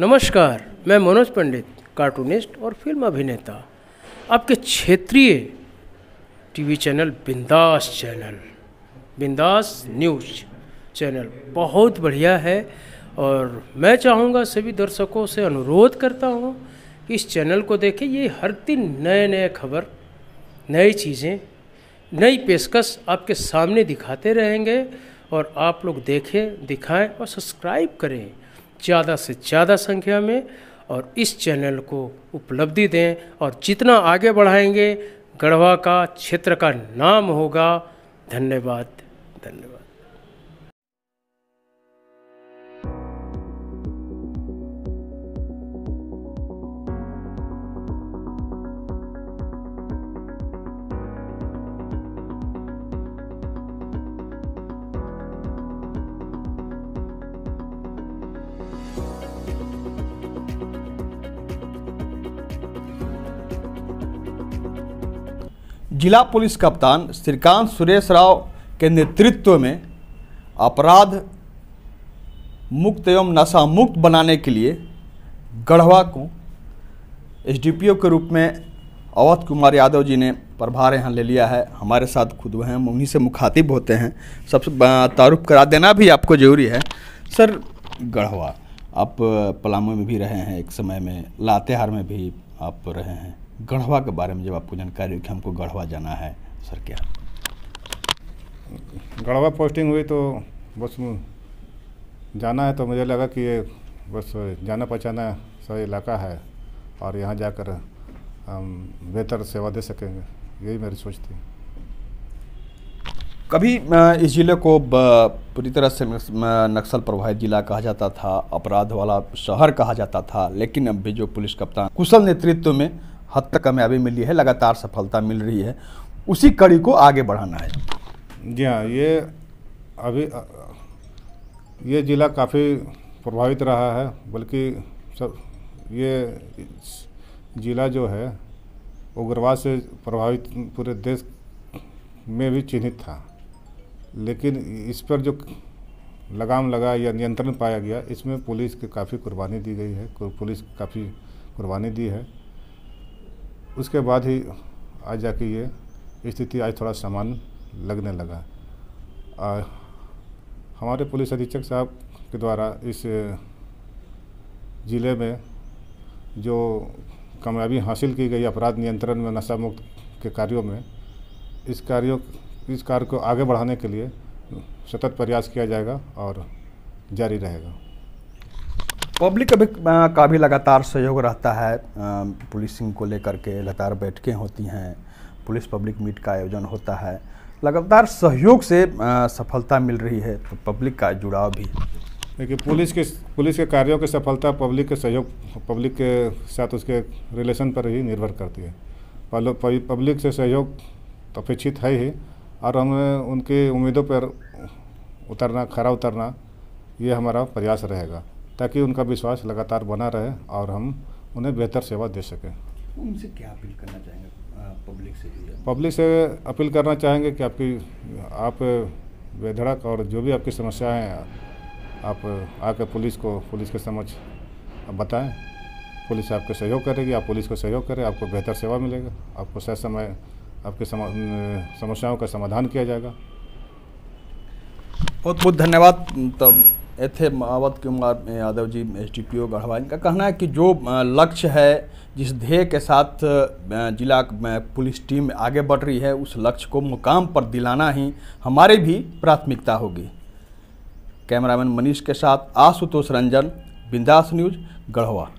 नमस्कार मैं मनोज पंडित कार्टूनिस्ट और फिल्म अभिनेता आपके क्षेत्रीय TV channel Bindass channel Bindass news channel बहुत बढ़िया है और मैं चाहूँगा सभी दर्शकों से अनुरोध करता हूँ कि इस चैनल को देखें ये हर दिन नए नए खबर नई चीज़ें नई पेशकश आपके सामने दिखाते रहेंगे और आप लोग देखें दिखाएं और सब्सक्राइब करें ज़्यादा से ज़्यादा संख्या में और इस चैनल को उपलब्धि दें और जितना आगे बढ़ाएंगे गढ़वा का क्षेत्र का नाम होगा धन्यवाद धन्यवाद जिला पुलिस कप्तान श्रीकांत सुरेश राव के नेतृत्व में अपराध मुक्त एवं नशा मुक्त बनाने के लिए गढ़वा को एसडीपीओ के रूप में अवध कुमार यादव जी ने प्रभार यहाँ ले लिया है हमारे साथ खुद वह हैं उन्हीं से मुखातिब होते हैं सबसे तारुफ करा देना भी आपको ज़रूरी है सर गढ़वा आप पलामू में भी रहे हैं एक समय में लातेहार में भी आप रहे हैं गढ़वा के बारे में जब आपको जानकारी हुई कि हमको गढ़वा जाना है सर क्या गढ़वा पोस्टिंग हुई तो बस जाना है तो मुझे लगा कि ये बस जाना पहचाना सा इलाका है और यहाँ जाकर हम बेहतर सेवा दे सकेंगे यही मेरी सोच थी कभी इस ज़िले को पूरी तरह से नक्सल प्रभावित जिला कहा जाता था अपराध वाला शहर कहा जाता था लेकिन अब भी जो पुलिस कप्तान कुशल नेतृत्व में हद तक कामयाबी मिली है लगातार सफलता मिल रही है उसी कड़ी को आगे बढ़ाना है जी हाँ ये अभी ये ज़िला काफ़ी प्रभावित रहा है बल्कि सब ये ज़िला जो है उग्रवाद से प्रभावित पूरे देश में भी चिन्हित था लेकिन इस पर जो लगाम लगा या नियंत्रण पाया गया इसमें पुलिस की काफ़ी कुर्बानी दी गई है पुलिस काफ़ी कुर्बानी दी है उसके बाद ही आज जाके ये स्थिति आज थोड़ा सामान लगने लगा आ, हमारे पुलिस अधीक्षक साहब के द्वारा इस ज़िले में जो कामयाबी हासिल की गई अपराध नियंत्रण में नशा मुक्त के कार्यों में इस कार्यों इस कार्य को आगे बढ़ाने के लिए सतत प्रयास किया जाएगा और जारी रहेगा पब्लिक अभी का भी लगातार सहयोग रहता है पुलिसिंग को लेकर के लगातार बैठकें होती हैं पुलिस पब्लिक मीट का आयोजन होता है लगातार सहयोग से सफलता मिल रही है तो पब्लिक का जुड़ाव भी देखिए पुलिस के पुलिस के कार्यों की सफलता पब्लिक के सहयोग पब्लिक के साथ उसके रिलेशन पर ही निर्भर करती है पब्लिक से सहयोग तो अपेक्षित है ही और हमें उनके उम्मीदों पर उतरना खरा उतरना ये हमारा प्रयास रहेगा ताकि उनका विश्वास लगातार बना रहे और हम उन्हें बेहतर सेवा दे सकें उनसे क्या अपील करना चाहेंगे पब्लिक से पब्लिक से अपील करना चाहेंगे कि आपकी आप बेधड़क और जो भी आपकी समस्याएँ हैं आप आकर पुलिस को पुलिस के समझ बताएं पुलिस आपके सहयोग करेगी आप पुलिस को सहयोग करें आपको बेहतर सेवा मिलेगा आपको सह समय आपके समस्याओं का समाधान किया जाएगा बहुत बहुत धन्यवाद तब एथ ए मावत Kumar Yadav ji S D P O Garhwa इनका कहना है कि जो लक्ष्य है जिस ध्येय के साथ जिला पुलिस टीम आगे बढ़ रही है उस लक्ष्य को मुकाम पर दिलाना ही हमारी भी प्राथमिकता होगी कैमरामैन मनीष के साथ आशुतोष रंजन बिंदास न्यूज गढ़वा